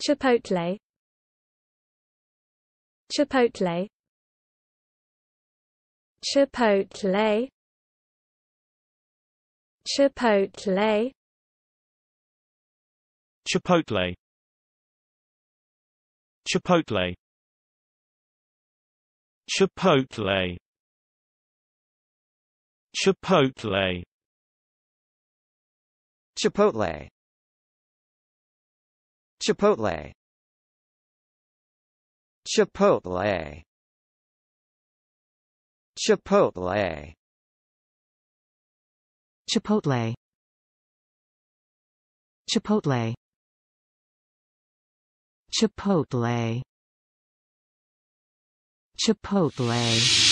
Chipotle Chipotle Chipotle Chipotle Chipotle Chipotle Chipotle Chipotle Chipotle Chipotle Chipotle Chipotle Chipotle Chipotle Chipotle Chipotle